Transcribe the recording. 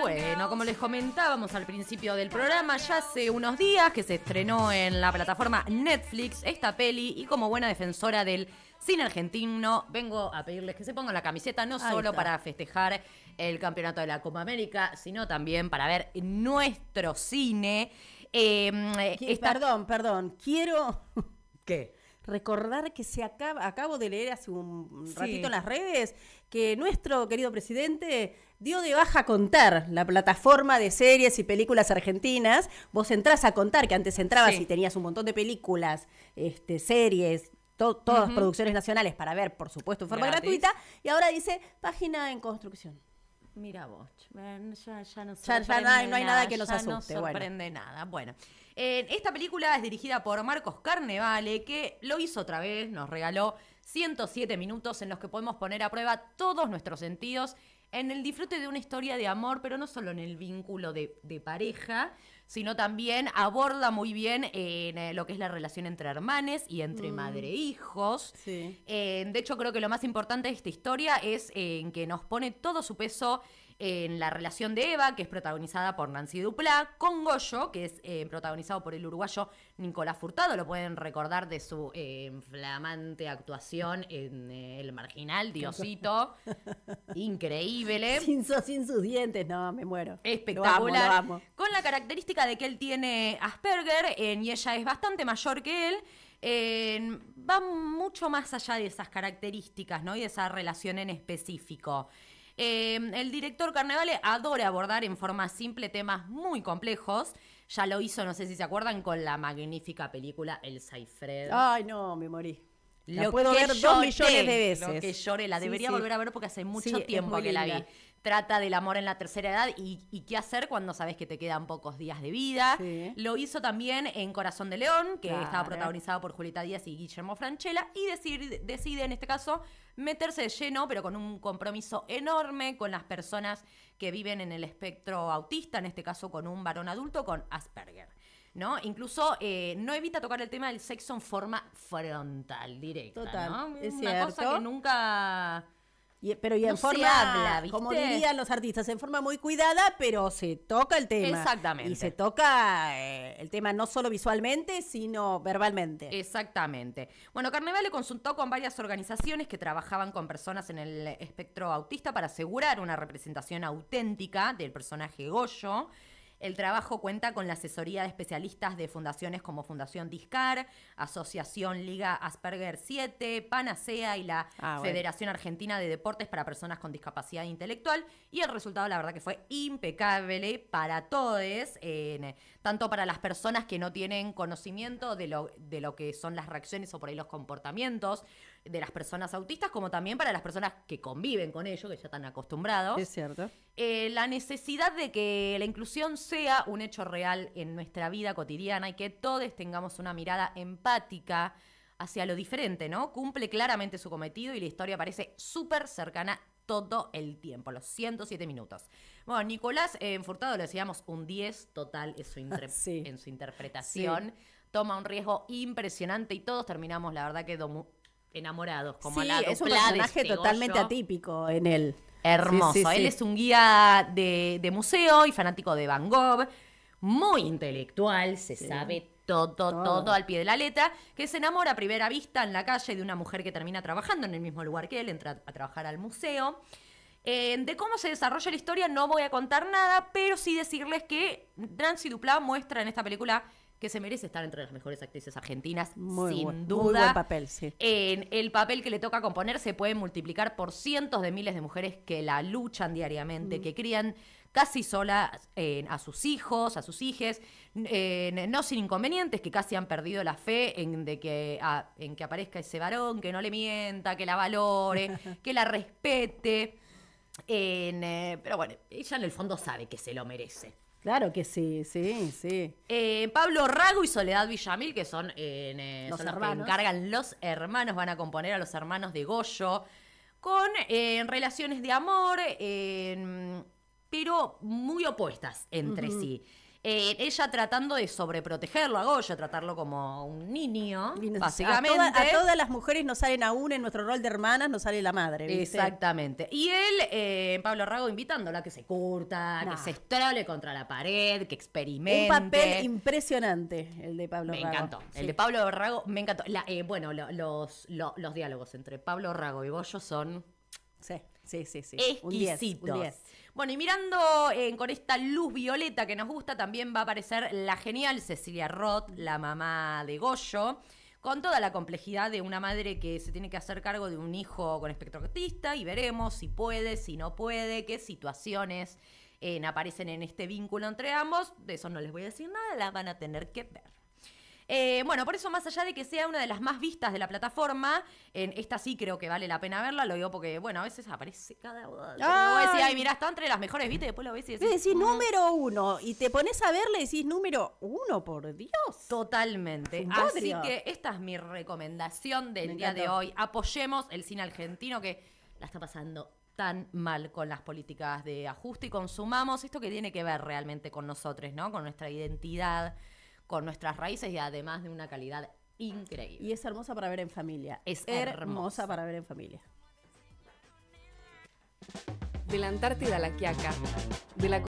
Bueno, como les comentábamos al principio del programa, ya hace unos días que se estrenó en la plataforma Netflix esta peli y como buena defensora del cine argentino, vengo a pedirles que se pongan la camiseta no solo para festejar el campeonato de la Copa América, sino también para ver nuestro cine. Em, perdón, perdón, quiero... ¿Qué? recordar que se acaba, acabo de leer hace un ratito en las redes que nuestro querido presidente dio de baja a Contar, la plataforma de series y películas argentinas. Vos entrás a Contar, que antes entrabas y tenías un montón de películas, este, series, todas producciones nacionales para ver, por supuesto, en forma gratuita, y ahora dice página en construcción. Mira vos, ya, no hay, nada, que nos ya No sorprende nada. Bueno, esta película es dirigida por Marcos Carnevale, que lo hizo otra vez, nos regaló 107 minutos en los que podemos poner a prueba todos nuestros sentidos en el disfrute de una historia de amor, pero no solo en el vínculo de, pareja, sino también aborda muy bien en eh, lo que es la relación entre hermanes y entre mm. madre e hijos. Eh, de hecho, creo que lo más importante de esta historia es eh, en que nos pone todo su peso en la relación de Eva, que es protagonizada por Nancy Duplá, con Goyo, que es eh, protagonizado por el uruguayo Nicolás Furtado, lo pueden recordar de su eh, flamante actuación en eh, El Marginal, Diosito, increíble. Sin, sus dientes, no, me muero. Espectacular. Con la característica de que él tiene Asperger y ella es bastante mayor que él. va mucho más allá de esas características, ¿no? Y de esa relación en específico. Em, el director Carnevale adora abordar en forma simple temas muy complejos. Ya lo hizo, no sé si se acuerdan, con la magnífica película El Saifred. Ay, no, me morí lo puedo ver dos millones de veces. Lo que lloré, la debería volver a ver porque hace mucho tiempo que la vi. Trata del amor en la tercera edad y, qué hacer cuando sabes que te quedan pocos días de vida. Lo hizo también en Corazón de León, que estaba protagonizado por Julieta Díaz y Guillermo Franchella, y decide, decide en este caso meterse de lleno, pero con un compromiso enorme con las personas que viven en el espectro autista, en este caso con un varón adulto con Asperger. ¿no? Incluso eh, no evita tocar el tema del sexo en forma frontal, directa. Total, ¿no? es Una cosa que nunca... pero y en forma, habla, ¿viste? como dirían los artistas, en forma muy cuidada, pero se toca el tema. Exactamente. Y se toca eh, el tema no solo visualmente, sino verbalmente. Exactamente. Bueno, Carnevale consultó con varias organizaciones que trabajaban con personas en el espectro autista para asegurar una representación auténtica del personaje Goyo. El trabajo cuenta con la asesoría de especialistas de fundaciones como Fundación Discar, Asociación Liga Asperger 7, Panacea y la ah, Federación Argentina de Deportes para Personas con Discapacidad Intelectual. Y el resultado, la verdad, que fue impecable para todos, tanto para las personas que no tienen conocimiento de lo, de lo que son las reacciones o por ahí los comportamientos de las personas autistas, como también para las personas que conviven con ellos, que ya están acostumbrados. Es cierto. Eh, la necesidad de que la inclusión sea un hecho real en nuestra vida cotidiana y que todos tengamos una mirada empática hacia lo diferente, ¿no? Cumple claramente su cometido y la historia parece súper cercana todo el tiempo, los 107 minutos. Bueno, Nicolás enfortado eh, le decíamos un 10 total en su, en su interpretación. Toma un riesgo impresionante y todos terminamos, la verdad, que enamorados, como sí, es un personaje totalmente atípico en él. El... Hermoso. Él es un guía de, museo y fanático de Van Gogh, muy intelectual, se sabe todo, todo, al pie de la letra, que se enamora a primera vista en la calle de una mujer que termina trabajando en el mismo lugar que él, entra a trabajar al museo. Eh, de cómo se desarrolla la historia no voy a contar nada, pero sí decirles que Nancy Duplá muestra en esta película que se merece estar entre las mejores actrices argentinas, sin duda. papel, sí. En el papel que le toca componer se puede multiplicar por cientos de miles de mujeres que la luchan diariamente, mm. que crían casi sola eh, a sus hijos, a sus hijes, eh, no sin inconvenientes, que casi han perdido la fe en, de que, en que aparezca ese varón, que no le mienta, que la valore, que la respete. Eh, pero bueno, ella en el fondo sabe que se lo merece. Claro que sí, sí, sí. Eh, Pablo Rago y Soledad Villamil, que son, eh, eh, los, que encargan los hermanos, van a componer a los hermanos de Goyo, con relaciones de amor, pero muy opuestas entre sí. Eh, ella tratando de sobreprotegerlo a Goyo, tratarlo como un niño, básicamente. A, todas las mujeres nos salen aún en nuestro rol de hermanas, nos sale la madre. Exactamente. Y él, eh, Pablo Rago, invitándola a que se curta, que se estrable contra la pared, que experimente. Un papel impresionante el de Pablo Rago. Me encantó. El de Pablo Rago me encantó. Eh, bueno, los, los diálogos entre Pablo Rago y Goyo son... Sí. Sí, sí, sí. exquisito Bueno, y mirando eh, con esta luz violeta que nos gusta, también va a aparecer la genial Cecilia Roth, la mamá de Goyo con toda la complejidad de una madre que se tiene que hacer cargo de un hijo con espectro y veremos si puede, si no puede, qué situaciones eh, aparecen en este vínculo entre ambos. De eso no les voy a decir nada, la van a tener que ver. Eh, bueno, por eso más allá de que sea una de las más vistas de la plataforma, en esta sí creo que vale la pena verla, lo digo porque, bueno, a veces aparece cada... vez y ay, está entre las mejores viste, después lo ves y decís... Decís número uno y te pones a verla y decís número uno, por Dios. Totalmente. Así que esta es mi recomendación del día de hoy. Apoyemos el cine argentino que la está pasando tan mal con las políticas de ajuste y consumamos esto que tiene que ver realmente con nosotros, ¿no? Con nuestra identidad con nuestras raíces y además de una calidad increíble. Y es hermosa para ver en familia. Es hermosa, para ver en familia. De la Antártida a la Quiaca.